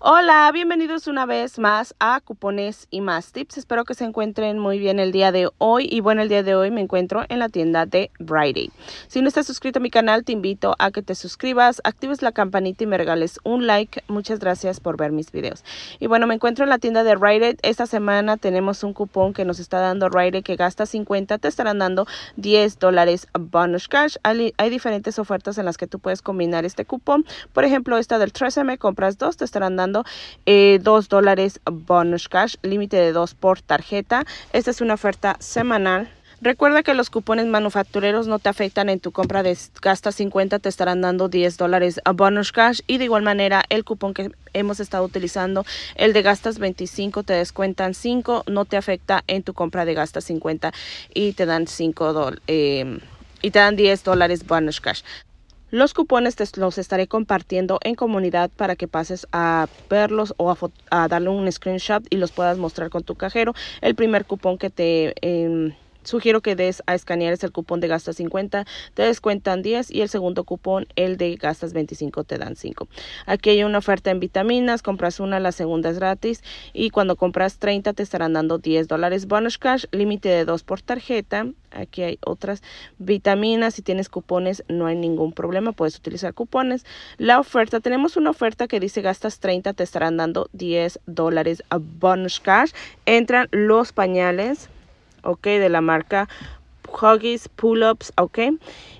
Hola, bienvenidos una vez más a Cupones y más tips. Espero que se encuentren muy bien el día de hoy. Y bueno, el día de hoy me encuentro en la tienda de Ridey. Si no estás suscrito a mi canal, te invito a que te suscribas, actives la campanita y me regales un like. Muchas gracias por ver mis videos. Y bueno, me encuentro en la tienda de Aid. Esta semana tenemos un cupón que nos está dando Aid que gasta 50, te estarán dando 10 dólares bonus cash. Hay, diferentes ofertas en las que tú puedes combinar este cupón. Por ejemplo, esta del 13 M compras dos, te estarán dando 2 eh, dólares bonus cash, límite de 2 por tarjeta. Esta es una oferta semanal. Recuerda que los cupones manufactureros no te afectan en tu compra de gasta 50, te estarán dando 10 dólares a bonus cash y de igual manera el cupón que hemos estado utilizando, el de gastas 25, te descuentan 5, no te afecta en tu compra de gasta 50 y te dan 5 eh, y te dan 10 dólares bonus cash. Los cupones te los estaré compartiendo en comunidad para que pases a verlos o a, darle un screenshot y los puedas mostrar con tu cajero. El primer cupón que te... Em, Sugiero que des a escanear el cupón de gastas 50, te descuentan 10 y el segundo cupón, el de gastas 25, te dan 5. Aquí hay una oferta en vitaminas, compras una, la segunda es gratis y cuando compras 30 te estarán dando 10 dólares bonus cash, límite de 2 por tarjeta. Aquí hay otras vitaminas, si tienes cupones no hay ningún problema, puedes utilizar cupones. La oferta, tenemos una oferta que dice gastas 30, te estarán dando 10 dólares a bonus cash. Entran los pañales ok de la marca Huggies Pull-Ups, ok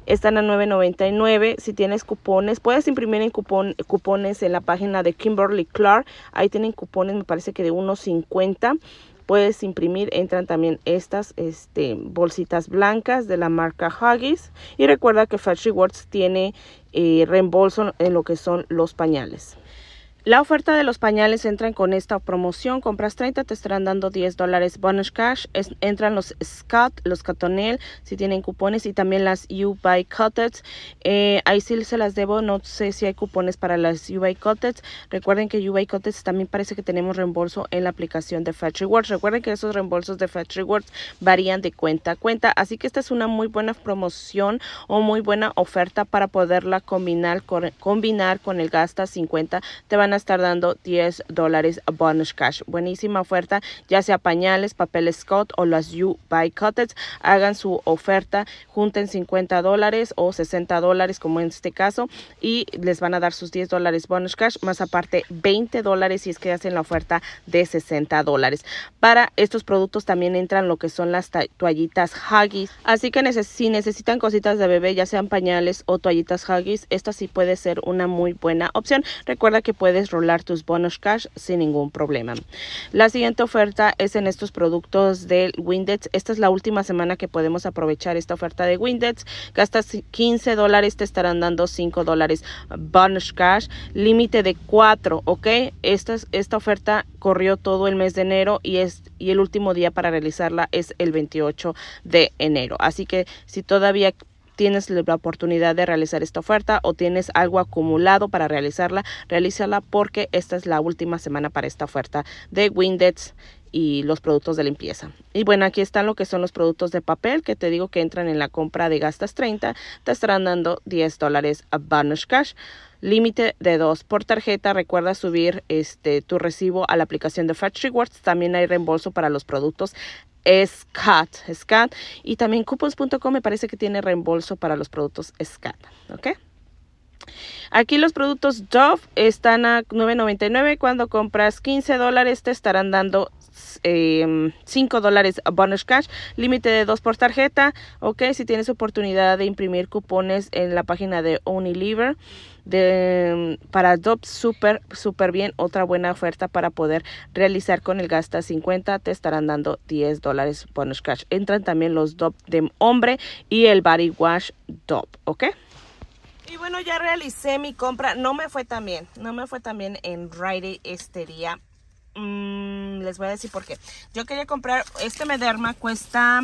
están a 9.99 si tienes cupones puedes imprimir en cupones en la página de Kimberly Clark ahí tienen cupones me parece que de 1.50 puedes imprimir entran también estas este, bolsitas blancas de la marca Huggies y recuerda que Factory Rewards tiene eh, reembolso en lo que son los pañales la oferta de los pañales entran con esta promoción. Compras 30, te estarán dando 10 dólares bonus cash. entran los Scott, los Catonel, si tienen cupones, y también las U by Cottage. Eh, ahí sí se las debo. No sé si hay cupones para las U buy Cottage. Recuerden que U buy Cottage también parece que tenemos reembolso en la aplicación de Fetch Rewards. Recuerden que esos reembolsos de Fetch Rewards varían de cuenta a cuenta. Así que esta es una muy buena promoción o muy buena oferta para poderla combinar con, combinar con el Gasta 50. Te van estar dando 10 dólares bonus cash. Buenísima oferta, ya sea pañales, papel Scott o las You Buy Cottage. Hagan su oferta, junten 50 dólares o 60 dólares como en este caso y les van a dar sus 10 dólares bonus cash, más aparte 20 dólares si es que hacen la oferta de 60 dólares. Para estos productos también entran lo que son las toallitas Huggies. Así que si necesitan cositas de bebé, ya sean pañales o toallitas Huggies, esta sí puede ser una muy buena opción. Recuerda que puedes rolar tus bonus cash sin ningún problema. La siguiente oferta es en estos productos del Windex. Esta es la última semana que podemos aprovechar esta oferta de Windex. Gastas 15 dólares, te estarán dando 5 dólares bonus cash, límite de 4, ¿ok? Esta, esta oferta corrió todo el mes de enero y, es, y el último día para realizarla es el 28 de enero. Así que si todavía tienes la oportunidad de realizar esta oferta o tienes algo acumulado para realizarla, realízala porque esta es la última semana para esta oferta de Windex y los productos de limpieza. Y bueno, aquí están lo que son los productos de papel que te digo que entran en la compra de gastas 30. Te estarán dando 10 dólares a Banush Cash. Límite de 2 por tarjeta. Recuerda subir este, tu recibo a la aplicación de Fetch Rewards. También hay reembolso para los productos SCAT, SCAT. Y también coupons.com me parece que tiene reembolso para los productos SCAT. ¿Ok? Aquí los productos Dove están a 9.99. Cuando compras 15 dólares te estarán dando 5 em, dólares bonus cash. Límite de 2 por tarjeta. Ok, si tienes oportunidad de imprimir cupones en la página de Unilever. Em, para Dove, súper, súper bien. Otra buena oferta para poder realizar con el Gasta 50. Te estarán dando 10 dólares bonus cash. Entran también los Dove de hombre y el Body Wash Dove. Ok. Y bueno, ya realicé mi compra. No me fue tan bien. No me fue tan bien en Rite este día. Mm, les voy a decir por qué. Yo quería comprar... Este Mederma cuesta...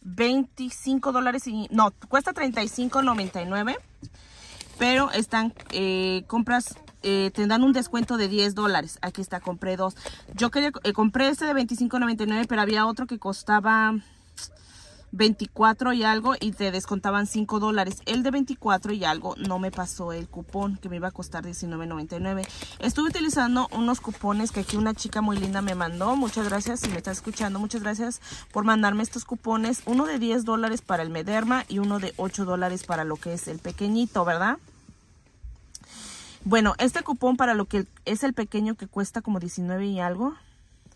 25 dólares y... No, cuesta 35.99. Pero están eh, compras... Eh, tendrán un descuento de 10 dólares. Aquí está, compré dos. Yo quería, eh, compré este de 25.99, pero había otro que costaba 24 y algo y te descontaban 5 dólares. El de 24 y algo no me pasó el cupón que me iba a costar $19.99. Estuve utilizando unos cupones que aquí una chica muy linda me mandó. Muchas gracias si me está escuchando. Muchas gracias por mandarme estos cupones. Uno de 10 dólares para el Mederma y uno de 8 dólares para lo que es el pequeñito, ¿verdad? Bueno, este cupón para lo que es el pequeño que cuesta como 19 y algo,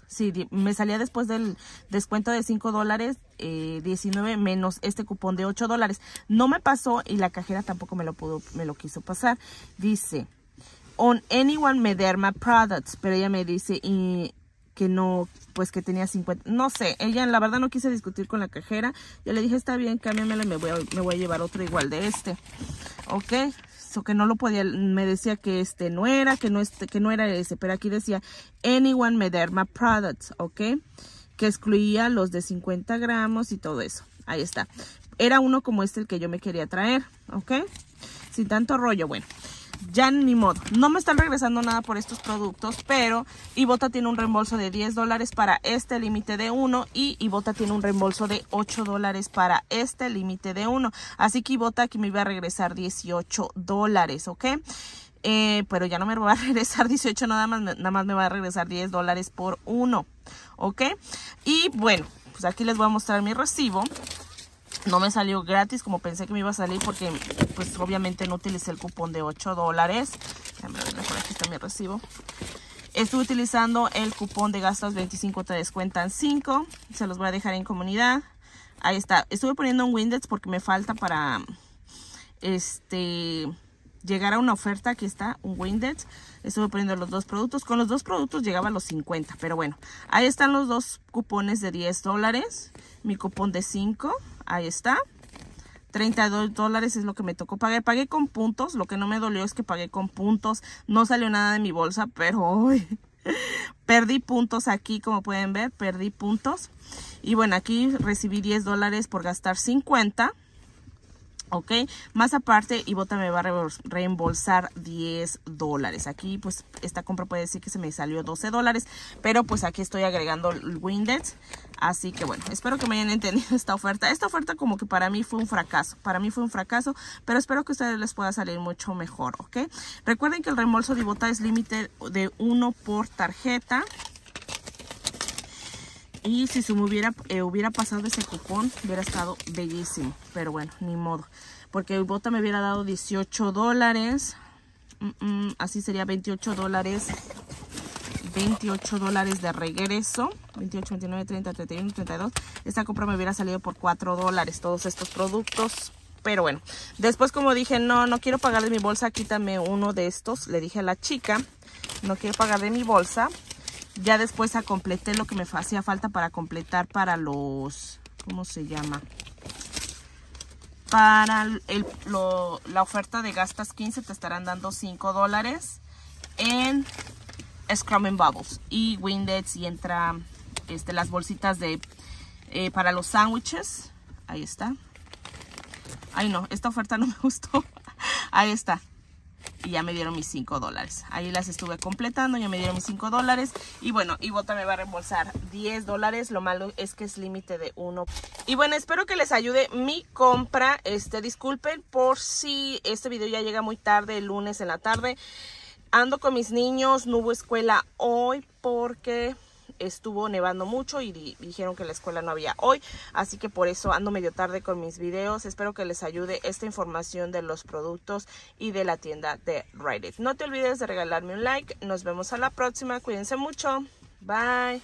Sí, me salía después del descuento de 5 dólares, eh, 19 menos este cupón de 8 dólares. No me pasó y la cajera tampoco me lo, pudo, me lo quiso pasar. Dice, on anyone Mederma products, pero ella me dice y que no, pues que tenía 50, no sé, ella la verdad no quise discutir con la cajera, yo le dije está bien, cámbiamelo y me voy a, me voy a llevar otro igual de este, ok, que no lo podía, me decía que este no era, que no, este, que no era ese, pero aquí decía Anyone Mederma Products, ¿ok? Que excluía los de 50 gramos y todo eso. Ahí está. Era uno como este el que yo me quería traer, ¿ok? Sin tanto rollo, bueno ya ni modo. No me están regresando nada por estos productos, pero Ibota tiene un reembolso de 10 dólares para este límite de 1 y Ibota tiene un reembolso de 8 dólares para este límite de 1. Así que Ibota aquí me iba a regresar 18 dólares, ¿ok? Eh, pero ya no me va a regresar 18 nada más, nada más me va a regresar 10 dólares por uno, ¿ok? Y bueno, pues aquí les voy a mostrar mi recibo no me salió gratis como pensé que me iba a salir porque pues obviamente no utilicé el cupón de 8 dólares. mejor aquí está mi recibo. Estuve utilizando el cupón de gastos 25 te descuentan 5. Se los voy a dejar en comunidad. Ahí está. Estuve poniendo un Windex porque me falta para este llegar a una oferta, aquí está, un Winded. estuve poniendo los dos productos, con los dos productos llegaba a los 50, pero bueno, ahí están los dos cupones de 10 dólares, mi cupón de 5, ahí está, 32 dólares es lo que me tocó pagar. Pagué con puntos. Lo que no me dolió es que pagué con puntos. No salió nada de mi bolsa, pero perdí puntos aquí, como pueden ver. Perdí puntos. Y bueno, aquí recibí 10 dólares por gastar 50. ¿ok? Más aparte, Ibota me va a reembolsar 10 dólares. Aquí, pues, esta compra puede decir que se me salió 12 dólares, pero pues aquí estoy agregando el Windex. Así que bueno, espero que me hayan entendido esta oferta. Esta oferta como que para mí fue un fracaso. Para mí fue un fracaso, pero espero que a ustedes les pueda salir mucho mejor, ¿ok? Recuerden que el reembolso de Ibota es límite de uno por tarjeta. Y si se me hubiera, eh, pasado ese cupón, hubiera estado bellísimo. Pero bueno, ni modo. Porque el bota me hubiera dado 18 dólares. así sería 28 dólares. 28 dólares de regreso. 28, 29, 30, 31, 32. Esta compra me hubiera salido por 4 dólares todos estos productos. Pero bueno, después como dije, no, no quiero pagar de mi bolsa, quítame uno de estos. Le dije a la chica, no quiero pagar de mi bolsa ya después a completé lo que me hacía falta para completar para los... ¿Cómo se llama? Para el, la oferta de gastas 15 te estarán dando 5 dólares en Scrum and Bubbles y Windex y entra este, las bolsitas de eh, para los sándwiches. Ahí está. Ay no, esta oferta no me gustó. Ahí está y ya me dieron mis 5 dólares. Ahí las estuve completando, ya me dieron mis 5 dólares. Y bueno, Ivota me va a reembolsar 10 dólares. Lo malo es que es límite de 1. Y bueno, espero que les ayude mi compra. Este, disculpen por si este video ya llega muy tarde, el lunes en la tarde. Ando con mis niños, no hubo escuela hoy porque estuvo nevando mucho y dijeron que la escuela no había hoy, así que por eso ando medio tarde con mis videos. Espero que les ayude esta información de los productos y de la tienda de Rite It. No te olvides de regalarme un like. Nos vemos a la próxima. Cuídense mucho. Bye.